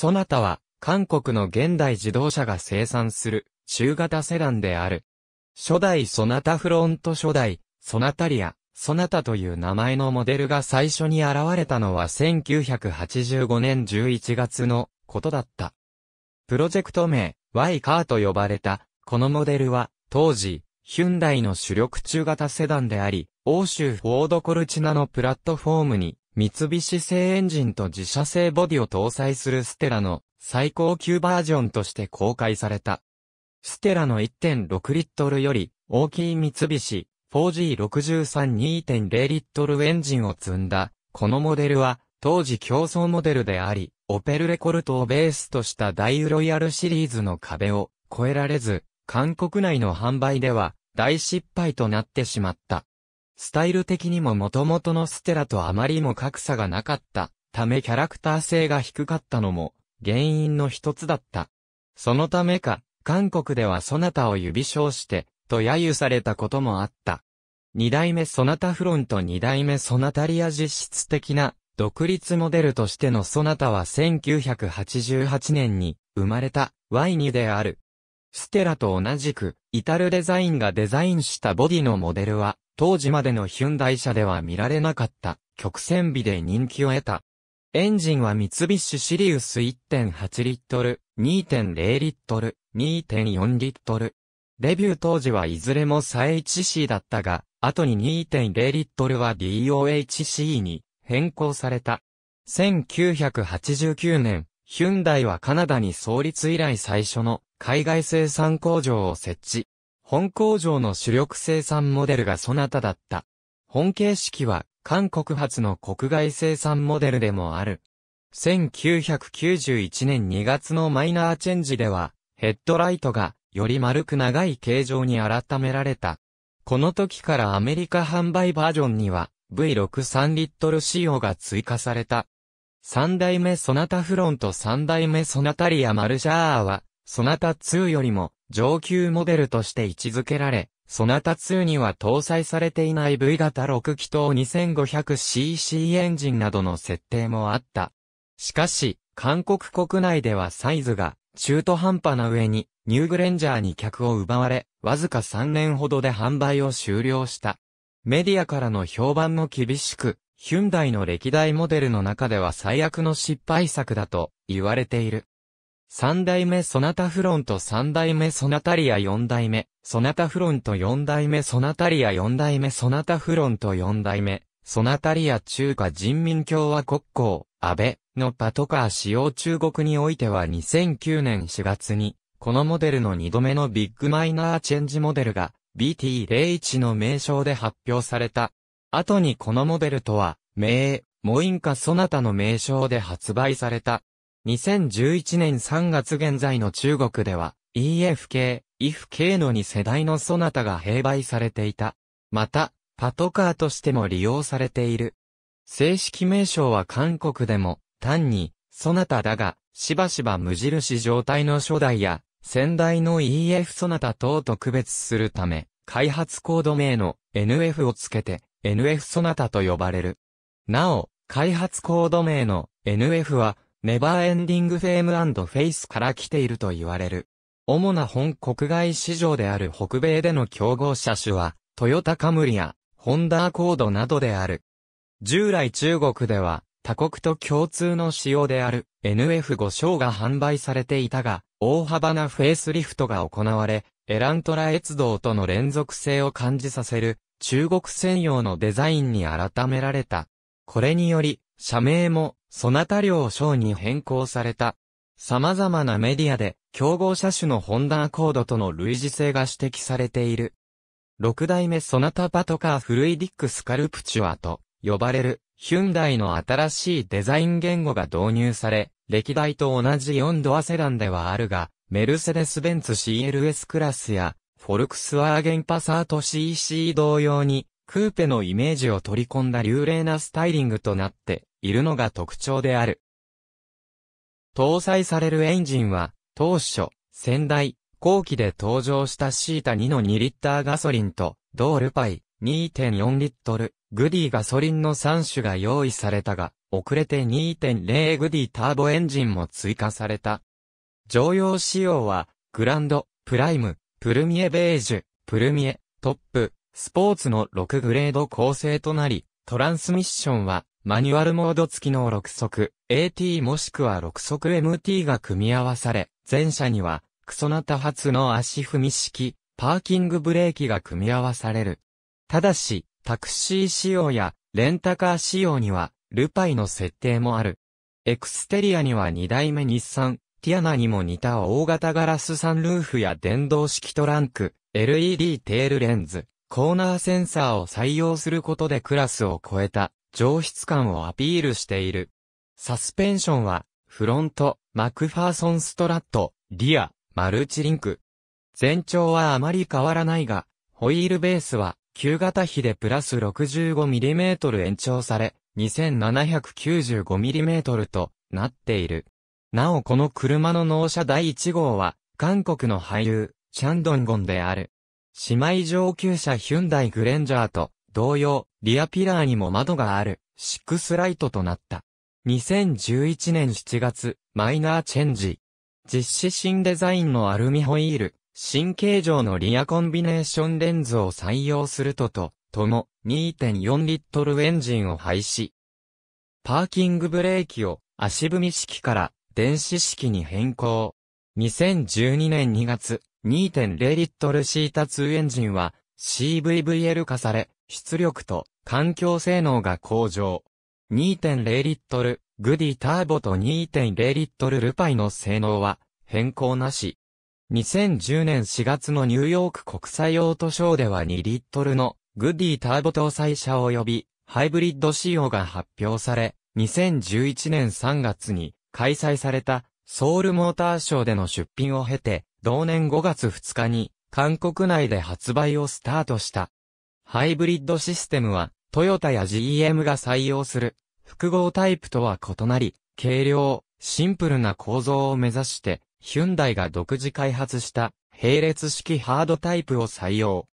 そなたは、韓国の現代自動車が生産する、中型セダンである。初代ソナタフロント初代、ソナタリア、ソナタという名前のモデルが最初に現れたのは1985年11月のことだった。プロジェクト名、Y カーと呼ばれた、このモデルは、当時、ヒュンダイの主力中型セダンであり、欧州フォードコルチナのプラットフォームに三菱製エンジンと自社製ボディを搭載するステラの最高級バージョンとして公開された。ステラの1.6リットルより大きい三菱 4G63-2.0 リットルエンジンを積んだ、このモデルは当時競争モデルであり、オペルレコルトをベースとした大ロイヤルシリーズの壁を越えられず、韓国内の販売では大失敗となってしまった。スタイル的にも元々のステラとあまりも格差がなかった、ためキャラクター性が低かったのも、原因の一つだった。そのためか、韓国ではソナタを指称して、と揶揄されたこともあった。二代目ソナタフロント二代目ソナタリア実質的な、独立モデルとしてのソナタは1988年に、生まれた、Y2 である。ステラと同じく、イタルデザインがデザインしたボディのモデルは、当時までのヒュンダイ車では見られなかった曲線美で人気を得た。エンジンは三菱シリウス1.8リットル、2.0リットル、2.4リットル。デビュー当時はいずれも 3HC だったが、後に2.0リットルは DOHC に変更された。1989年、ヒュンダイはカナダに創立以来最初の海外生産工場を設置。本工場の主力生産モデルがそなただった。本形式は韓国発の国外生産モデルでもある。1991年2月のマイナーチェンジでは、ヘッドライトがより丸く長い形状に改められた。この時からアメリカ販売バージョンには V63 リットル仕様が追加された。3代目ソナタフロント3代目ソナタリアマルシャーは、ソナタ2よりも上級モデルとして位置づけられ、ソナタ2には搭載されていない V 型6気筒 2500cc エンジンなどの設定もあった。しかし、韓国国内ではサイズが中途半端な上にニューグレンジャーに客を奪われ、わずか3年ほどで販売を終了した。メディアからの評判も厳しく、ヒュンダイの歴代モデルの中では最悪の失敗作だと言われている。三代目ソナタフロント三代目ソナタリア四代目、ソナタフロント四代目ソナタリア四代目ソナタフロント四代目、ソナタリア中華人民共和国交、安倍のパトカー使用中国においては2009年4月に、このモデルの2度目のビッグマイナーチェンジモデルが BT01 の名称で発表された。後にこのモデルとは、名、モインカソナタの名称で発売された。2011年3月現在の中国では、EF 系、IF 系の2世代のソナタが併売されていた。また、パトカーとしても利用されている。正式名称は韓国でも、単に、ソナタだが、しばしば無印状態の初代や、先代の EF ソナタ等と区別するため、開発コード名の NF をつけて、NF ソナタと呼ばれる。なお、開発コード名の NF は、ネバーエンディングフェームフェイスから来ていると言われる。主な本国外市場である北米での競合車種は、トヨタカムリや、ホンダアコードなどである。従来中国では、他国と共通の仕様である NF5 章が販売されていたが、大幅なフェイスリフトが行われ、エラントラ越道との連続性を感じさせる、中国専用のデザインに改められた。これにより、社名もそなた量賞に変更された。様々なメディアで、競合車種のホンダアコードとの類似性が指摘されている。六代目ソナタパトカーフルイディックスカルプチュアと呼ばれるヒュンダイの新しいデザイン言語が導入され、歴代と同じ4ドアセダンではあるが、メルセデス・ベンツ CLS クラスや、フォルクスワーゲンパサート CC 同様に、クーペのイメージを取り込んだ流麗なスタイリングとなっているのが特徴である。搭載されるエンジンは、当初、先代、後期で登場したシータ2の2リッターガソリンと、ドールパイ2.4リットル、グディガソリンの3種が用意されたが、遅れて2.0グディターボエンジンも追加された。常用仕様は、グランド、プライム、プルミエベージュ、プルミエ、トップ、スポーツの6グレード構成となり、トランスミッションはマニュアルモード付きの6速 AT もしくは6速 MT が組み合わされ、前車には、クソナタ発の足踏み式、パーキングブレーキが組み合わされる。ただし、タクシー仕様やレンタカー仕様には、ルパイの設定もある。エクステリアには2代目日産、ティアナにも似た大型ガラスサンルーフや電動式トランク、LED テールレンズ、コーナーセンサーを採用することでクラスを超えた上質感をアピールしている。サスペンションは、フロント、マクファーソンストラット、リア、マルチリンク。全長はあまり変わらないが、ホイールベースは、旧型比でプラス 65mm 延長され、2795mm となっている。なおこの車の納車第1号は、韓国の俳優、チャンドンゴンである。姉妹上級者ヒュンダイ・グレンジャーと、同様、リアピラーにも窓がある、シックスライトとなった。2011年7月、マイナーチェンジ。実施新デザインのアルミホイール、新形状のリアコンビネーションレンズを採用するとと、とも2.4リットルエンジンを廃止。パーキングブレーキを足踏み式から電子式に変更。2012年2月、2.0リットルシータ2エンジンは CVVL 化され、出力と環境性能が向上。2.0リットル、グディターボと2.0リットルルパイの性能は変更なし。2010年4月のニューヨーク国際オートショーでは2リットルのグディターボ搭載車及びハイブリッド仕様が発表され、2011年3月に開催されたソウルモーターショーでの出品を経て、同年5月2日に韓国内で発売をスタートした。ハイブリッドシステムは、トヨタや GM が採用する複合タイプとは異なり、軽量、シンプルな構造を目指して、ヒュンダイが独自開発した並列式ハードタイプを採用。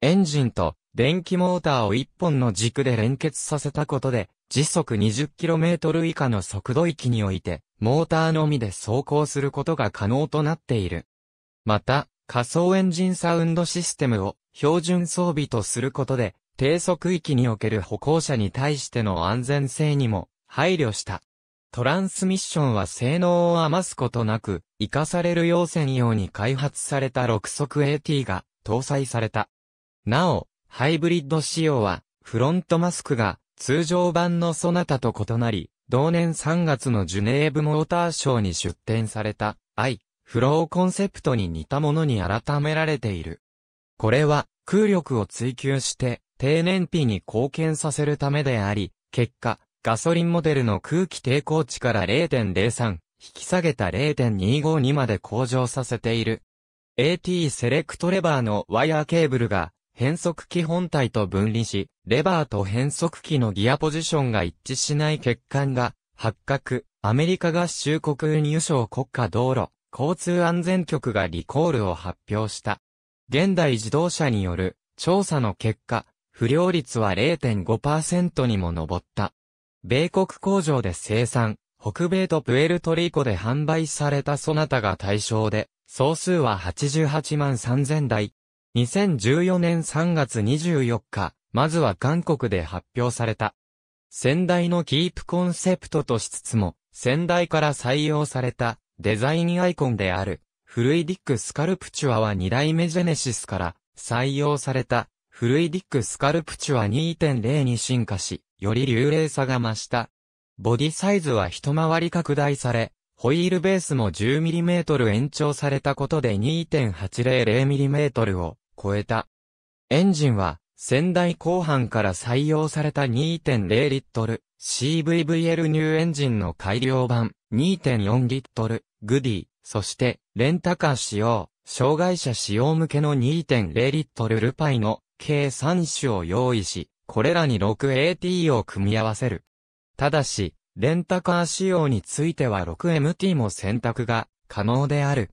エンジンと電気モーターを1本の軸で連結させたことで、時速 20km 以下の速度域において、モーターのみで走行することが可能となっている。また、仮想エンジンサウンドシステムを標準装備とすることで、低速域における歩行者に対しての安全性にも配慮した。トランスミッションは性能を余すことなく、活かされる要専用に開発された6速 AT が搭載された。なお、ハイブリッド仕様は、フロントマスクが通常版のソナタと異なり、同年3月のジュネーブモーターショーに出展された、アイ、フローコンセプトに似たものに改められている。これは、空力を追求して、低燃費に貢献させるためであり、結果、ガソリンモデルの空気抵抗値から0.03、引き下げた0.252にまで向上させている。AT セレクトレバーのワイヤーケーブルが、変速機本体と分離し、レバーと変速機のギアポジションが一致しない欠陥が発覚。アメリカ合衆国運輸省国家道路交通安全局がリコールを発表した。現代自動車による調査の結果、不良率は0.5%にも上った。米国工場で生産、北米とプエルトリコで販売されたそなたが対象で、総数は88万3000台。2014年3月24日、まずは韓国で発表された。先代のキープコンセプトとしつつも、先代から採用されたデザインアイコンであるフルイディックスカルプチュアは2代目ジェネシスから採用されたフルイディックスカルプチュア2.0に進化し、より流麗さが増した。ボディサイズは一回り拡大され、ホイールベースも 10mm 延長されたことで 2.800mm を超えた。エンジンは、先代後半から採用された2.0リットル CVVL ニューエンジンの改良版2.4リットルグディ、そしてレンタカー使用、障害者使用向けの2.0リットルルパイの計3種を用意し、これらに 6AT を組み合わせる。ただし、レンタカー仕様については 6MT も選択が可能である。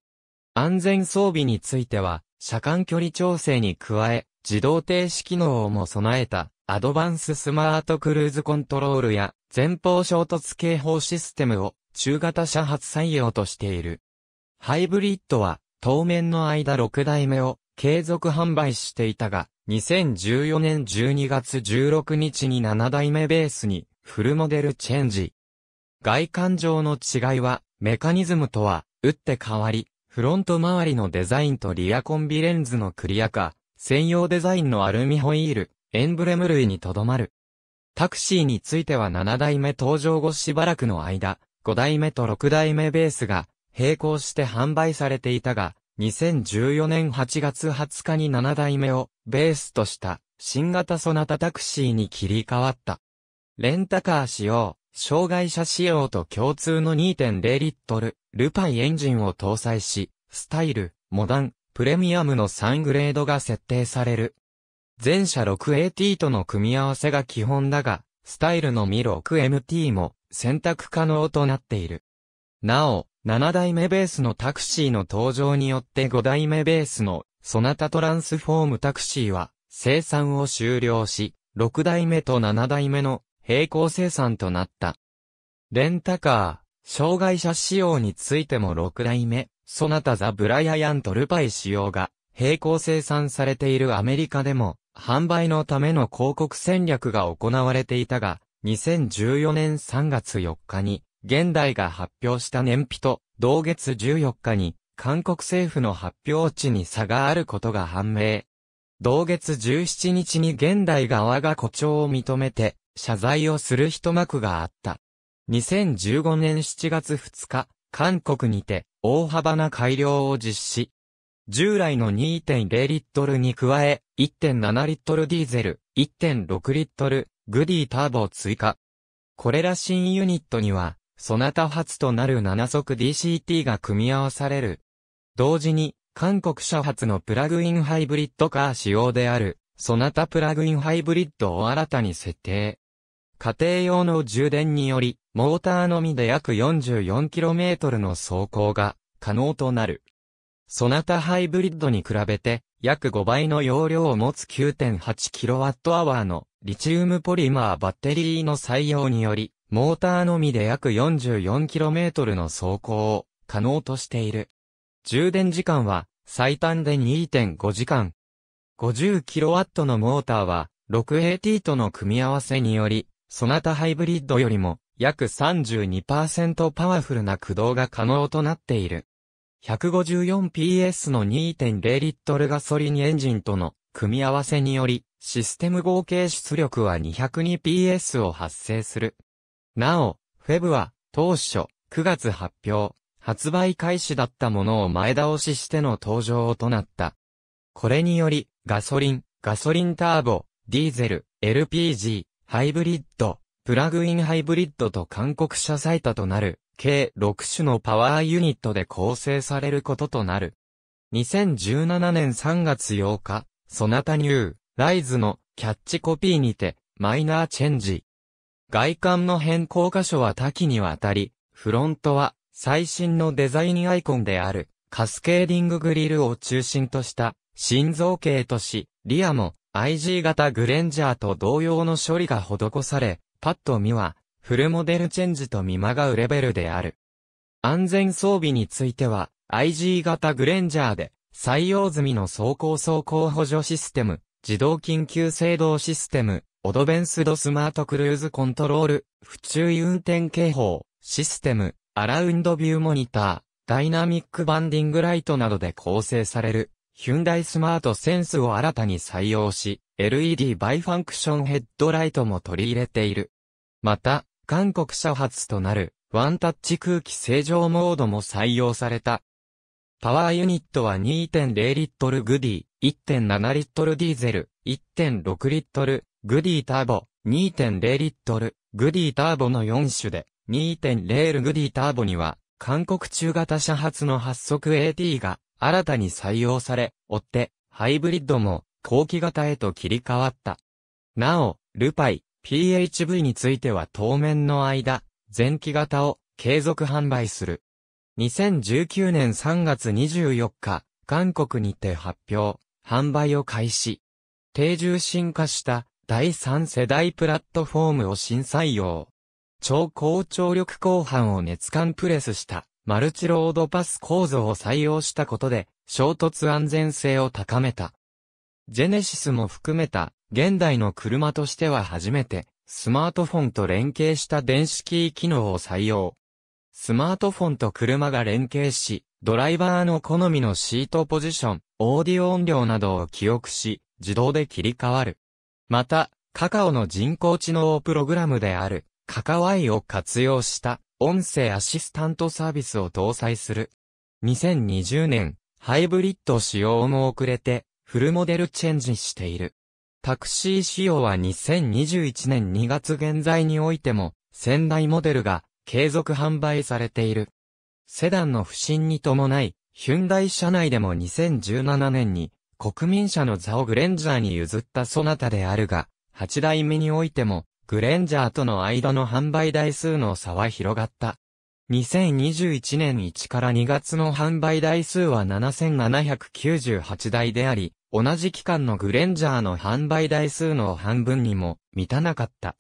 安全装備については、車間距離調整に加え、自動停止機能をも備えた、アドバンススマートクルーズコントロールや、前方衝突警報システムを、中型車発採用としている。ハイブリッドは、当面の間6代目を継続販売していたが、2014年12月16日に7代目ベースにフルモデルチェンジ。外観上の違いは、メカニズムとは、打って変わり、フロント周りのデザインとリアコンビレンズのクリア化、専用デザインのアルミホイール、エンブレム類にとどまる。タクシーについては7代目登場後しばらくの間、5代目と6代目ベースが並行して販売されていたが、2014年8月20日に7代目をベースとした新型ソナタタクシーに切り替わった。レンタカー仕様、障害者仕様と共通の2.0リットル、ルパイエンジンを搭載し、スタイル、モダン、プレミアムの3グレードが設定される。全車 6AT との組み合わせが基本だが、スタイルのミ 6MT も選択可能となっている。なお、7代目ベースのタクシーの登場によって5代目ベースのソナタトランスフォームタクシーは生産を終了し、6代目と7代目の並行生産となった。レンタカー、障害者仕様についても6代目、ソナタザ・ブライアント・ルパイ仕様が並行生産されているアメリカでも販売のための広告戦略が行われていたが、2014年3月4日に現代が発表した燃費と、同月14日に、韓国政府の発表値に差があることが判明。同月17日に現代側が誇張を認めて、謝罪をする一幕があった。2015年7月2日、韓国にて、大幅な改良を実施。従来の2.0リットルに加え、1.7リットルディーゼル、1.6リットル、グディーターボを追加。これら新ユニットには、ソナタ発となる7速 DCT が組み合わされる。同時に、韓国車発のプラグインハイブリッドカー仕様である、ソナタプラグインハイブリッドを新たに設定。家庭用の充電により、モーターのみで約 44km の走行が可能となる。ソナタハイブリッドに比べて、約5倍の容量を持つ 9.8kWh のリチウムポリマーバッテリーの採用により、モーターのみで約 44km の走行を可能としている。充電時間は最短で2.5時間。50kW のモーターは 6AT との組み合わせにより、ソナタハイブリッドよりも約32%パワフルな駆動が可能となっている。154PS の2.0リットルガソリンエンジンとの組み合わせにより、システム合計出力は 202PS を発生する。なお、フェブは、当初、9月発表、発売開始だったものを前倒ししての登場となった。これにより、ガソリン、ガソリンターボ、ディーゼル、LPG、ハイブリッド、プラグインハイブリッドと韓国車最多となる、計6種のパワーユニットで構成されることとなる。2017年3月8日、ソナタニュー、ライズのキャッチコピーにて、マイナーチェンジ、外観の変更箇所は多岐にわたり、フロントは最新のデザインアイコンであるカスケーディンググリルを中心とした新造形とし、リアも IG 型グレンジャーと同様の処理が施され、パッと見はフルモデルチェンジと見まがうレベルである。安全装備については IG 型グレンジャーで採用済みの走行走行補助システム、自動緊急制動システム、オドベンスドスマートクルーズコントロール、不注意運転警報、システム、アラウンドビューモニター、ダイナミックバンディングライトなどで構成される、ヒュンダイスマートセンスを新たに採用し、LED バイファンクションヘッドライトも取り入れている。また、韓国車発となる、ワンタッチ空気清浄モードも採用された。パワーユニットは2.0リットルグディ、1.7リットルディーゼル、1.6リットルグディターボ、2.0リットル、グディターボの4種で、2.0ルグディターボには、韓国中型車発の発足 AT が新たに採用され、追って、ハイブリッドも後期型へと切り替わった。なお、ルパイ、PHV については当面の間、前期型を継続販売する。2019年3月24日、韓国にて発表、販売を開始。定住進化した第3世代プラットフォームを新採用。超高張力後半を熱管プレスした、マルチロードパス構造を採用したことで、衝突安全性を高めた。ジェネシスも含めた、現代の車としては初めて、スマートフォンと連携した電子キー機能を採用。スマートフォンと車が連携し、ドライバーの好みのシートポジション、オーディオ音量などを記憶し、自動で切り替わる。また、カカオの人工知能プログラムである、カカワイを活用した音声アシスタントサービスを搭載する。2020年、ハイブリッド使用も遅れて、フルモデルチェンジしている。タクシー仕様は2021年2月現在においても、仙台モデルが継続販売されている。セダンの不振に伴い、ヒュンダイ社内でも2017年に国民者の座をグレンジャーに譲ったそなたであるが、八代目においても、グレンジャーとの間の販売台数の差は広がった。2021年1から2月の販売台数は7798台であり、同じ期間のグレンジャーの販売台数の半分にも満たなかった。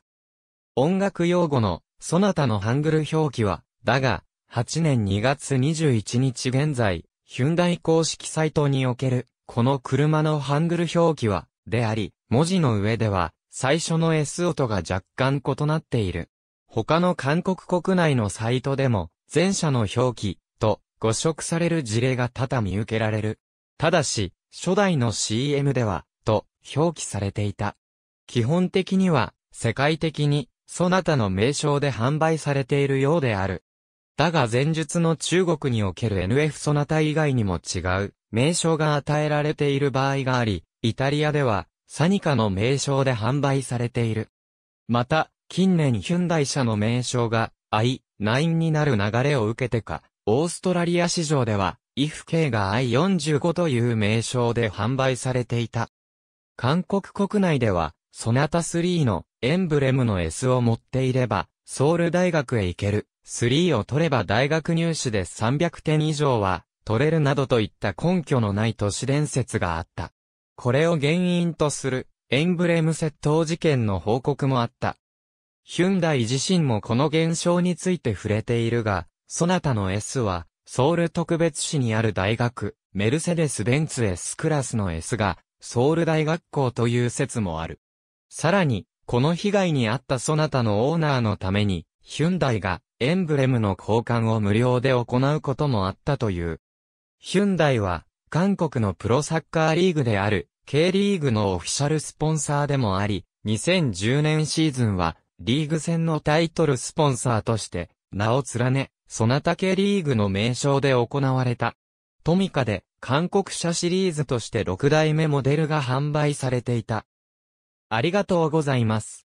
音楽用語の、ソナタのハングル表記は、だが、8年2月21日現在、ヒュンダイ公式サイトにおけるこの車のハングル表記は、であり、文字の上では、最初の S 音が若干異なっている。他の韓国国内のサイトでも、前者の表記、と、誤植される事例が多々見受けられる。ただし、初代の CM では、と、表記されていた。基本的には、世界的に、そなたの名称で販売されているようである。だが前述の中国における NF ソナタ以外にも違う名称が与えられている場合があり、イタリアではサニカの名称で販売されている。また、近年ヒュンダイ社の名称が i9 になる流れを受けてか、オーストラリア市場では、i f K が i45 という名称で販売されていた。韓国国内では、ソナタ3のエンブレムの S を持っていれば、ソウル大学へ行ける3を取れば大学入試で300点以上は取れるなどといった根拠のない都市伝説があった。これを原因とするエンブレム窃盗事件の報告もあった。ヒュンダイ自身もこの現象について触れているが、そなたの S は、ソウル特別市にある大学、メルセデス・ベンツ S クラスの S が、ソウル大学校という説もある。さらに、この被害に遭ったそなたのオーナーのために、ヒュンダイがエンブレムの交換を無料で行うこともあったという。ヒュンダイは、韓国のプロサッカーリーグである、K リーグのオフィシャルスポンサーでもあり、2010年シーズンは、リーグ戦のタイトルスポンサーとして、名を連ね、そなた K リーグの名称で行われた。トミカで、韓国車シリーズとして6代目モデルが販売されていた。ありがとうございます。